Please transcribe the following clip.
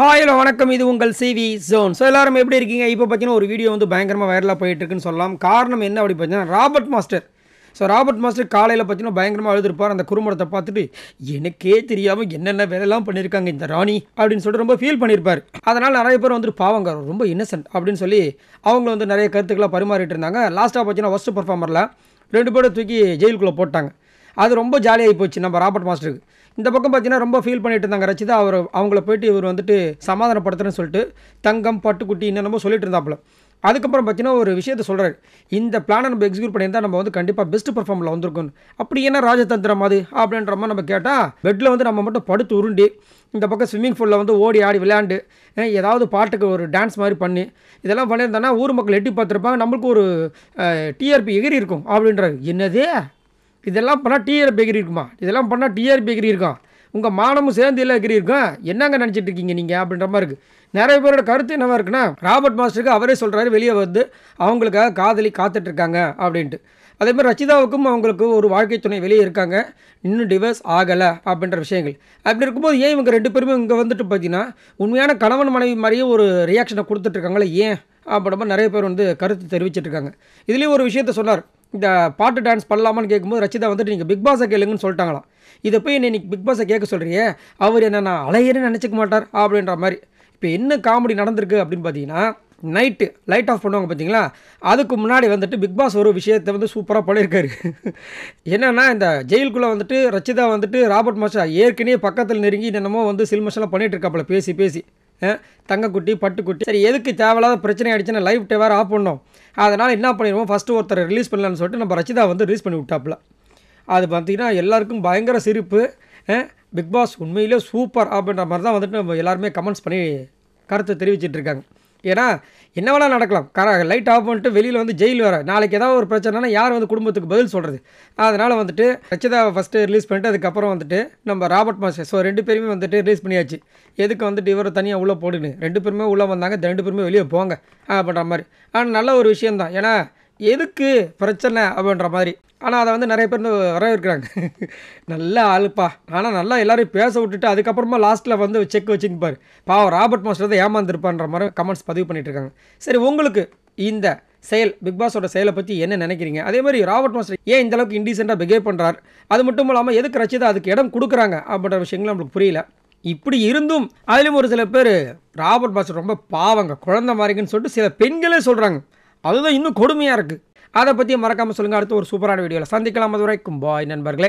hi வணக்கம் இது உங்கள் சிவி ஜோன் ஸோ எல்லாரும் எப்படி இருக்கீங்க இப்போ பார்த்தீங்கன்னா ஒரு வீடியோ வந்து பயங்கரமாக வைரலாக போயிட்டுருக்குன்னு சொல்லலாம் காரணம் என்ன அப்படி பார்த்தீங்கன்னா Robert master so Robert master காலையில் பார்த்தீங்கன்னா பயங்கரமாக அழுதுருப்பார் அந்த குறும்படத்தை பார்த்துட்டு எனக்கே தெரியாமல் என்னென்ன வேலைலாம் பண்ணியிருக்காங்க இந்த ராணி அப்படின்னு சொல்லிட்டு ரொம்ப ஃபீல் பண்ணியிருப்பார் அதனால் நிறைய பேர் வந்துட்டு பாவங்க ரொம்ப இன்னசென்ட் அப்படின்னு சொல்லி அவங்க வந்து நிறைய கருத்துக்களாக பரிமாறிட்டு இருந்தாங்க லாஸ்ட்டாக பார்த்தீங்கன்னா ஃபஸ்ட்டு பர்ஃபார்மரில் ரெண்டு பேரும் தூக்கி ஜெயிலுக்குள்ளே போட்டாங்க அது ரொம்ப ஜாலியாகி போச்சு நம்ம ராபர்ட் மாஸ்டருக்கு இந்த பக்கம் பார்த்தீங்கன்னா ரொம்ப ஃபீல் பண்ணிட்டு இருந்தாங்க ரச்சிதா அவர் அவங்கள போயிட்டு இவர் வந்துட்டு சமாதானப்படுத்துறேன்னு சொல்லிட்டு தங்கம் பட்டுக்குட்டி என்னென்னமோ சொல்லிட்டு இருந்தாப்புல அதுக்கப்புறம் பார்த்தீங்கன்னா ஒரு விஷயத்த சொல்கிறாரு இந்த பிளானை நம்ம எக்ஸிக்யூட் பண்ணியிருந்தால் நம்ம வந்து கண்டிப்பாக பெஸ்ட் பர்ஃபார்மில் வந்திருக்கணும் அப்படி என்ன ராஜதந்திரம் அது அப்படின்ற மாதிரி நம்ம கேட்டால் பெட்டில் வந்து நம்ம மட்டும் படுத்து உருண்டி இந்த பக்கம் ஸ்விம்மிங் பூலில் வந்து ஓடி ஆடி விளையாண்டு ஏதாவது பாட்டுக்கு ஒரு டான்ஸ் மாதிரி பண்ணி இதெல்லாம் பண்ணியிருந்தோன்னா ஊர் மக்கள் எட்டி பார்த்துருப்பாங்க நம்மளுக்கு ஒரு டிஆர்பி எகிரி இருக்கும் அப்படின்றாரு என்னதே இதெல்லாம் பண்ணால் டிஆர் பேக்கரி இருக்குமா இதெல்லாம் பண்ணால் டிஆர் பேக்கரி இருக்கும் உங்கள் மானமும் சேர்ந்து இல்லை பேக்கரி இருக்கும் என்னங்க நினச்சிட்டு இருக்கீங்க நீங்கள் அப்படின்ற மாதிரி இருக்குது நிறைய பேரோட கருத்து என்னவாக இருக்குன்னா ராபர்ட் மாஸ்டருக்கு அவரே சொல்கிறாரு வெளியே வந்து அவங்களுக்காக காதலி காத்துட்ருக்காங்க அப்படின்ட்டு அதே மாதிரி ரச்சிதாவுக்கும் அவங்களுக்கு ஒரு வாழ்க்கை துணை வெளியே இருக்காங்க இன்னும் டிவர்ஸ் ஆகலை அப்படின்ற விஷயங்கள் அப்படி இருக்கும்போது ஏன் இவங்க ரெண்டு பேருமே இங்கே வந்துட்டு பார்த்தீங்கன்னா உண்மையான கணவன் மனைவி மாதிரியே ஒரு ரியாக்ஷனை கொடுத்துட்ருக்காங்களே ஏன் அப்படின்ற நிறைய பேர் வந்து கருத்து தெரிவிச்சிட்ருக்காங்க இதுலேயும் ஒரு விஷயத்த சொன்னார் இந்த பாட்டு டான்ஸ் பண்ணலாமான்னு கேட்கும்போது ரச்சிதா வந்துட்டு நீங்கள் பிக் பாஸை கேளுங்கன்னு சொல்லிட்டாங்களாம் இதை போய் என்னை இன்னைக்கு பிக் பாஸை கேட்க சொல்கிறியே அவர் என்ன நான் அலையன்னு நினச்சிக்க மாட்டார் அப்படின்ற மாதிரி இப்போ என்ன காமெடி நடந்திருக்கு அப்படின்னு பார்த்தீங்கன்னா நைட்டு லைட் ஆஃப் பண்ணுவாங்க பார்த்தீங்களா அதுக்கு முன்னாடி வந்துட்டு பிக் பாஸ் ஒரு விஷயத்தை வந்து சூப்பராக பண்ணியிருக்காரு என்னென்னா இந்த ஜெயிலுக்குள்ளே வந்துட்டு ரச்சிதா வந்துட்டு ராபர்ட் மாஷா ஏற்கனவே பக்கத்தில் நெருங்கி என்னென்னமோ வந்து சில்மஷெல்லாம் பண்ணிகிட்டு இருக்காப்புல பேசி பேசி தங்கக்குட்டி பட்டுக்குட்டி சரி எதுக்கு தேவையில்லாத பிரச்சனை ஆகிடுச்சுன்னா டே வேறு ஆஃப் பண்ணோம் அதனால் என்ன பண்ணிடுவோம் ஃபஸ்ட்டு ஒருத்தர் ரிலீஸ் பண்ணலான்னு சொல்லிட்டு நம்ம ரச்சிதா வந்து ரிலீஸ் பண்ணி விட்டாப்புல அது பார்த்திங்கன்னா எல்லாருக்கும் பயங்கர சிரிப்பு பிக் பாஸ் உண்மையிலே சூப்பர் அப்படின்ற மாதிரி தான் வந்துட்டு நம்ம எல்லாருமே கமெண்ட்ஸ் பண்ணி கருத்தை தெரிவிச்சிட்ருக்காங்க ஏன்னா என்ன வேணால் நடக்கலாம் கர லைட் ஆஃப் பண்ணிட்டு வெளியில் வந்து ஜெயில் வர நாளைக்கு ஏதாவது ஒரு பிரச்சனைனா யார் வந்து குடும்பத்துக்கு பதில் சொல்கிறது அதனால் வந்துட்டு ரச்சிதாவை ஃபஸ்ட்டு ரிலீஸ் பண்ணிட்டு அதுக்கப்புறம் வந்துட்டு நம்ம ராபர்ட் மாஸ்டர் ஸோ ரெண்டு பேருமே வந்துட்டு ரிலீஸ் பண்ணியாச்சு எதுக்கு வந்துட்டு இவரை தனியாக உள்ளே போடுன்னு ரெண்டு பேருமே உள்ளே வந்தாங்க ரெண்டு பேருமே வெளியே போங்க அப்படின்ற மாதிரி ஆனால் நல்ல ஒரு தான் ஏன்னா எதுக்கு பிரச்சனை அப்படின்ற மாதிரி ஆனால் அதை வந்து நிறைய பேர் வரவேற்கிறாங்க நல்ல ஆளுப்பா ஆனால் நல்லா எல்லோரையும் பேச விட்டுட்டு அதுக்கப்புறமா லாஸ்ட்டில் வந்து செக் பாரு பாவம் ராபர்ட் மாஸ்டர் தான் ஏமாந்துருப்பான்ற மாதிரி கமெண்ட்ஸ் பதிவு பண்ணிட்டுருக்காங்க இருக்காங்க சரி உங்களுக்கு இந்த செயல் பிக்பாஸோட செயலை பற்றி என்ன நினைக்கிறீங்க அதே மாதிரி ராபர்ட் மாஸ்டர் ஏன் இந்த அளவுக்கு இண்டிசெண்டாக பிகேவ் பண்ணுறார் அது மட்டும் இல்லாமல் எதுக்கு ரசிதா அதுக்கு இடம் கொடுக்குறாங்க அப்படின்ற விஷயங்கள் நம்மளுக்கு புரியல இப்படி இருந்தும் அதுலேயும் ஒரு சில பேர் ராபர்ட் மாஸ்டர் ரொம்ப பாவங்க குழந்த மாதிரிங்கன்னு சொல்லிட்டு சில பெண்களே சொல்கிறாங்க அதுதான் இன்னும் கொடுமையாக இருக்குது அதை பற்றி மறக்காமல் சொல்லுங்கள் அடுத்து ஒரு சூப்பரான வீடியோவில் சந்திக்கலாம் அது வரைக்கும் பாய் நண்பர்களே